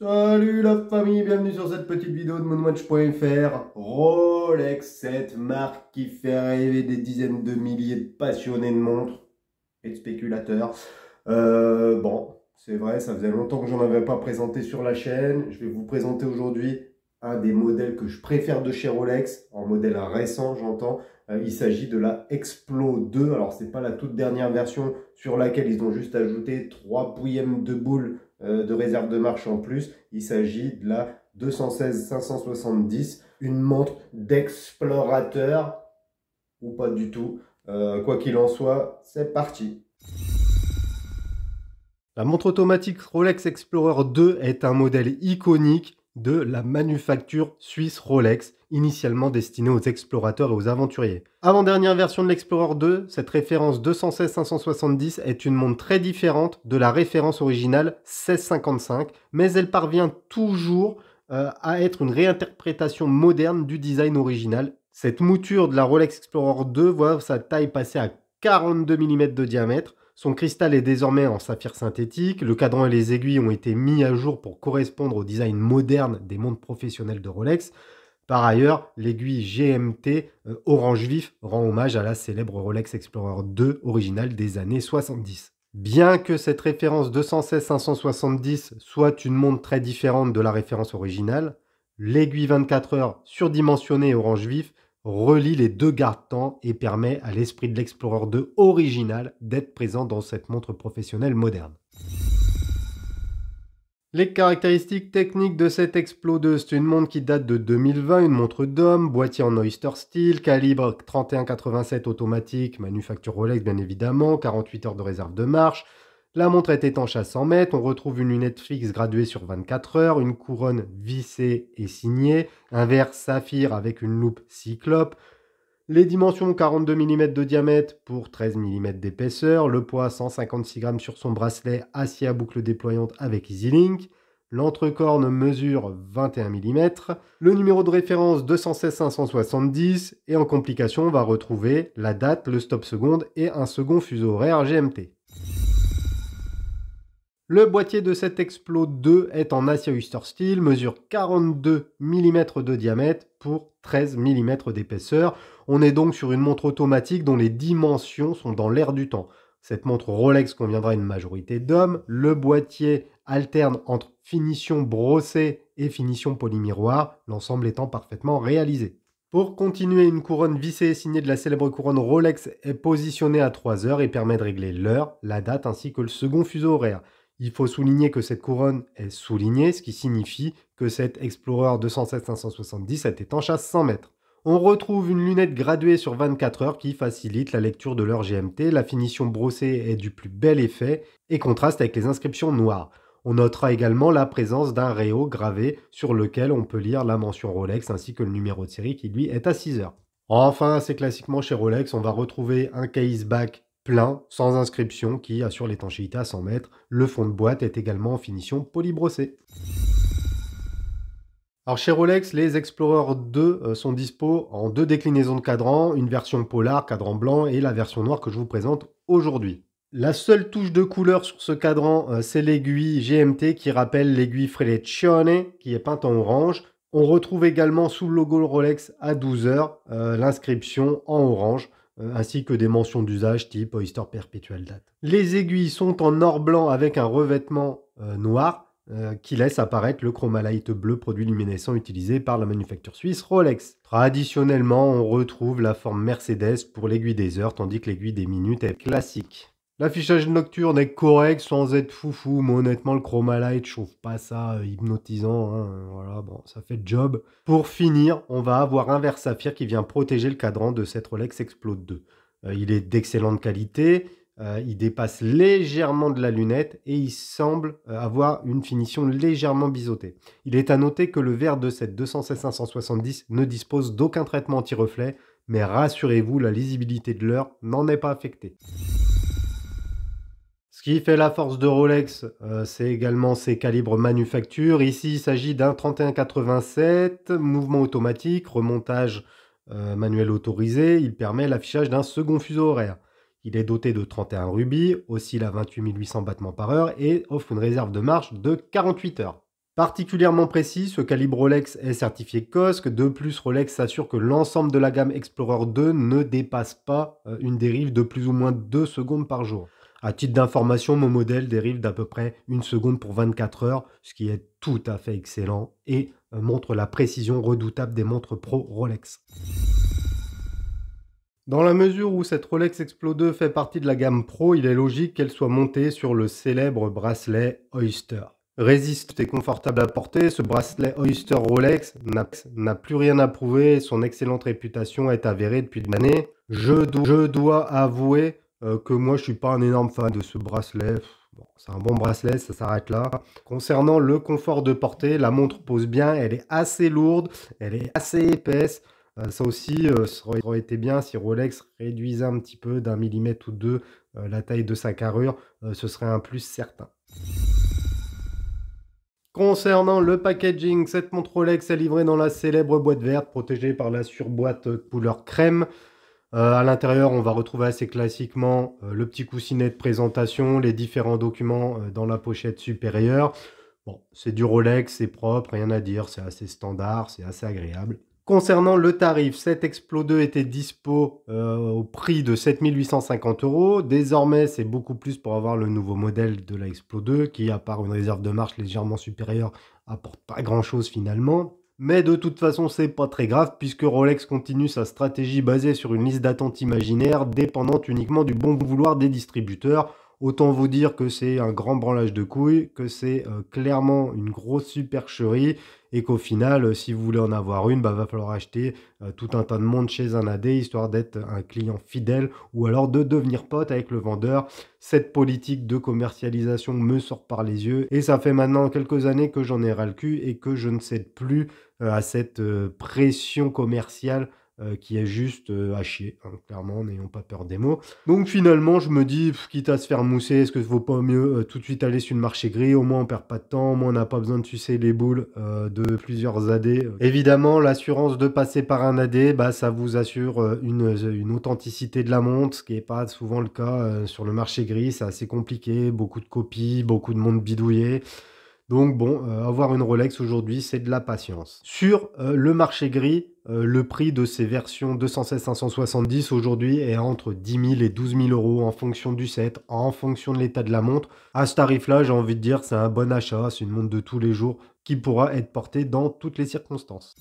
Salut la famille, bienvenue sur cette petite vidéo de monwatch.fr. Rolex, cette marque qui fait rêver des dizaines de milliers de passionnés de montres et de spéculateurs. Euh, bon, c'est vrai, ça faisait longtemps que j'en avais pas présenté sur la chaîne. Je vais vous présenter aujourd'hui un des modèles que je préfère de chez Rolex, en modèle récent j'entends. Euh, il s'agit de la Explo 2. Alors c'est pas la toute dernière version sur laquelle ils ont juste ajouté trois pouillèmes de boules euh, de réserve de marche en plus. Il s'agit de la 216-570, une montre d'explorateur ou pas du tout. Euh, quoi qu'il en soit, c'est parti. La montre automatique Rolex Explorer 2 est un modèle iconique de la manufacture suisse Rolex initialement destinée aux explorateurs et aux aventuriers. Avant-dernière version de l'Explorer 2, cette référence 216-570 est une montre très différente de la référence originale 1655, mais elle parvient toujours euh, à être une réinterprétation moderne du design original. Cette mouture de la Rolex Explorer 2 voit sa taille passer à 42 mm de diamètre, son cristal est désormais en saphir synthétique, le cadran et les aiguilles ont été mis à jour pour correspondre au design moderne des montres professionnelles de Rolex. Par ailleurs, l'aiguille GMT euh, orange vif rend hommage à la célèbre Rolex Explorer 2 originale des années 70. Bien que cette référence 216-570 soit une montre très différente de la référence originale, l'aiguille 24 heures surdimensionnée orange vif relie les deux garde-temps et permet à l'esprit de l'Explorer 2 original d'être présent dans cette montre professionnelle moderne. Les caractéristiques techniques de cette Explodeuse, c'est une montre qui date de 2020, une montre d'homme, boîtier en Oyster Steel, calibre 3187 automatique, manufacture Rolex bien évidemment, 48 heures de réserve de marche. La montre est étanche à 100 mètres, on retrouve une lunette fixe graduée sur 24 heures, une couronne vissée et signée, un verre saphir avec une loupe cyclope, les dimensions 42 mm de diamètre pour 13 mm d'épaisseur, le poids 156 g sur son bracelet assis à boucle déployante avec EasyLink, l'entrecorne mesure 21 mm, le numéro de référence 216 570 et en complication on va retrouver la date, le stop seconde et un second fuseau horaire GMT. Le boîtier de cet Explode 2 est en acier Uster Steel, mesure 42 mm de diamètre pour 13 mm d'épaisseur. On est donc sur une montre automatique dont les dimensions sont dans l'air du temps. Cette montre Rolex conviendra à une majorité d'hommes. Le boîtier alterne entre finition brossée et finition polymiroir, l'ensemble étant parfaitement réalisé. Pour continuer, une couronne vissée et signée de la célèbre couronne Rolex est positionnée à 3 heures et permet de régler l'heure, la date ainsi que le second fuseau horaire. Il faut souligner que cette couronne est soulignée, ce qui signifie que cet Explorer 207-570 est en chasse 100 mètres. On retrouve une lunette graduée sur 24 heures qui facilite la lecture de l'heure GMT, la finition brossée est du plus bel effet et contraste avec les inscriptions noires. On notera également la présence d'un réo gravé sur lequel on peut lire la mention Rolex ainsi que le numéro de série qui lui est à 6 heures. Enfin, c'est classiquement chez Rolex, on va retrouver un case back plein, sans inscription, qui assure l'étanchéité à 100 mètres. Le fond de boîte est également en finition polybrossée. Alors chez Rolex, les Explorer 2 euh, sont dispo en deux déclinaisons de cadran, une version polar, cadran blanc, et la version noire que je vous présente aujourd'hui. La seule touche de couleur sur ce cadran, euh, c'est l'aiguille GMT qui rappelle l'aiguille Frelecione qui est peinte en orange. On retrouve également sous le logo Rolex à 12 heures euh, l'inscription en orange. Euh, ainsi que des mentions d'usage type Oyster euh, Perpetual date. Les aiguilles sont en or blanc avec un revêtement euh, noir qui laisse apparaître le chromalite bleu, produit luminescent utilisé par la manufacture suisse Rolex. Traditionnellement, on retrouve la forme Mercedes pour l'aiguille des heures, tandis que l'aiguille des minutes est classique. L'affichage nocturne est correct sans être foufou, mais honnêtement, le Chroma Light, je trouve pas ça euh, hypnotisant. Hein. Voilà, bon, ça fait job. Pour finir, on va avoir un verre saphir qui vient protéger le cadran de cette Rolex Explode 2. Euh, il est d'excellente qualité, euh, il dépasse légèrement de la lunette et il semble avoir une finition légèrement biseautée. Il est à noter que le verre de cette 216-570 ne dispose d'aucun traitement anti-reflet, mais rassurez-vous, la lisibilité de l'heure n'en est pas affectée. Ce qui fait la force de Rolex, euh, c'est également ses calibres manufacture. Ici, il s'agit d'un 3187, mouvement automatique, remontage euh, manuel autorisé. Il permet l'affichage d'un second fuseau horaire. Il est doté de 31 rubis, oscille à 28 800 battements par heure et offre une réserve de marche de 48 heures. Particulièrement précis, ce calibre Rolex est certifié COSC. De plus, Rolex s'assure que l'ensemble de la gamme Explorer 2 ne dépasse pas euh, une dérive de plus ou moins 2 secondes par jour. À titre d'information, mon modèle dérive d'à peu près une seconde pour 24 heures, ce qui est tout à fait excellent et euh, montre la précision redoutable des montres pro Rolex. Dans la mesure où cette Rolex explode 2 fait partie de la gamme Pro, il est logique qu'elle soit montée sur le célèbre bracelet Oyster. Résiste et confortable à porter, ce bracelet Oyster Rolex n'a plus rien à prouver, son excellente réputation est avérée depuis des années. Je, je dois avouer euh, que moi je suis pas un énorme fan de ce bracelet. c'est un bon bracelet, ça s'arrête là. Concernant le confort de portée, la montre pose bien, elle est assez lourde, elle est assez épaisse. Euh, ça aussi, euh, ça aurait été bien si Rolex réduisait un petit peu d'un millimètre ou deux la taille de sa carrure, ce serait un plus certain. Concernant le packaging, cette montre Rolex est livrée dans la célèbre boîte verte protégée par la surboîte couleur crème. A euh, à l'intérieur, on va retrouver assez classiquement euh, le petit coussinet de présentation, les différents documents euh, dans la pochette supérieure. Bon, c'est du Rolex, c'est propre, rien à dire, c'est assez standard, c'est assez agréable. Concernant le tarif, cet Explo 2 était dispo au prix de 7850 euros. Désormais, c'est beaucoup plus pour avoir le nouveau modèle de la Explo 2 qui, à part une réserve de marche légèrement supérieure, apporte pas grand chose finalement. Mais de toute façon, c'est pas très grave puisque Rolex continue sa stratégie basée sur une liste d'attente imaginaire dépendante uniquement du bon vouloir des distributeurs Autant vous dire que c'est un grand branlage de couilles, que c'est euh, clairement une grosse supercherie et qu'au final, euh, si vous voulez en avoir une, bah, va falloir acheter euh, tout un tas de monde chez un AD histoire d'être un client fidèle ou alors de devenir pote avec le vendeur. Cette politique de commercialisation me sort par les yeux et ça fait maintenant quelques années que j'en ai ras le cul et que je ne cède plus à cette pression commerciale euh, qui est juste haché. Euh, hein, clairement, n'ayons pas peur des mots. Donc finalement, je me dis, quitte à se faire mousser, est-ce que vaut pas mieux euh, tout de suite aller sur le marché gris Au moins, on perd pas de temps, au moins, on n'a pas besoin de sucer les boules de plusieurs AD. Évidemment, l'assurance de passer par un AD, bah, ça vous assure une, une, authenticité de la montre, ce qui n'est pas souvent le cas sur le marché gris, c'est assez compliqué, beaucoup de copies, beaucoup de monde bidouillé. Donc bon, euh, avoir une Rolex aujourd'hui, c'est de la patience. Sur euh, le marché gris, euh, le prix de ces versions 216-570 aujourd'hui est entre 10 000 et 12 000 euros en fonction du set, en fonction de l'état de la montre. À ce tarif-là, j'ai envie de dire, c'est un bon achat, c'est une montre de tous les jours qui pourra être portée dans toutes les circonstances.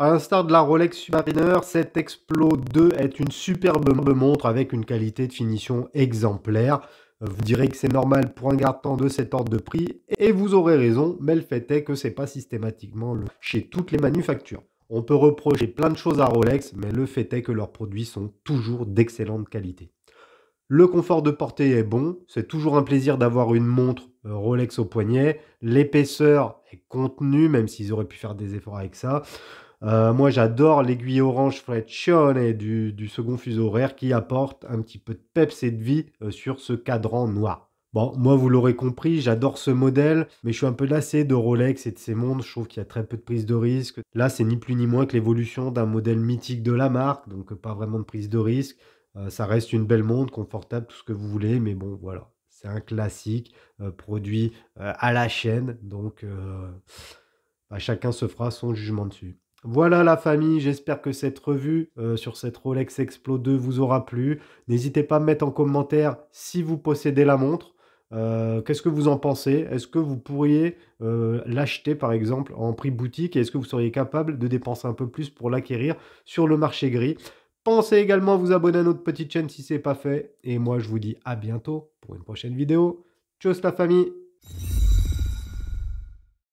À l'instar de la Rolex Submariner, cette Explo 2 est une superbe montre avec une qualité de finition exemplaire. Euh, vous direz que c'est normal pour un garde-temps de cet ordre de prix, et vous aurez raison, mais le fait est que c'est pas systématiquement le chez toutes les manufactures. On peut reprocher plein de choses à Rolex, mais le fait est que leurs produits sont toujours d'excellente qualité. Le confort de portée est bon, c'est toujours un plaisir d'avoir une montre euh, Rolex au poignet, l'épaisseur est contenue, même s'ils auraient pu faire des efforts avec ça. Euh, moi, j'adore l'aiguille orange Freccione du, du second fuseau horaire qui apporte un petit peu de peps et de vie euh, sur ce cadran noir. Bon, moi, vous l'aurez compris, j'adore ce modèle, mais je suis un peu lassé de Rolex et de ses mondes Je trouve qu'il y a très peu de prise de risque. Là, c'est ni plus ni moins que l'évolution d'un modèle mythique de la marque, donc euh, pas vraiment de prise de risque. ça reste une belle montre, confortable, tout ce que vous voulez, mais bon, voilà. C'est un classique, produit à la chaîne, donc bah, chacun se fera son jugement dessus. Voilà la famille, j'espère que cette revue euh, sur cette Rolex Explo 2 vous aura plu. N'hésitez pas à mettre en commentaire si vous possédez la montre. Euh, qu'est-ce que vous en pensez Est-ce que vous pourriez euh, l'acheter par exemple en prix boutique est-ce que vous seriez capable de dépenser un peu plus pour l'acquérir sur le marché gris Pensez également à vous abonner à notre petite chaîne si ce n'est pas fait. Et moi je vous dis à bientôt pour une prochaine vidéo. ciao la famille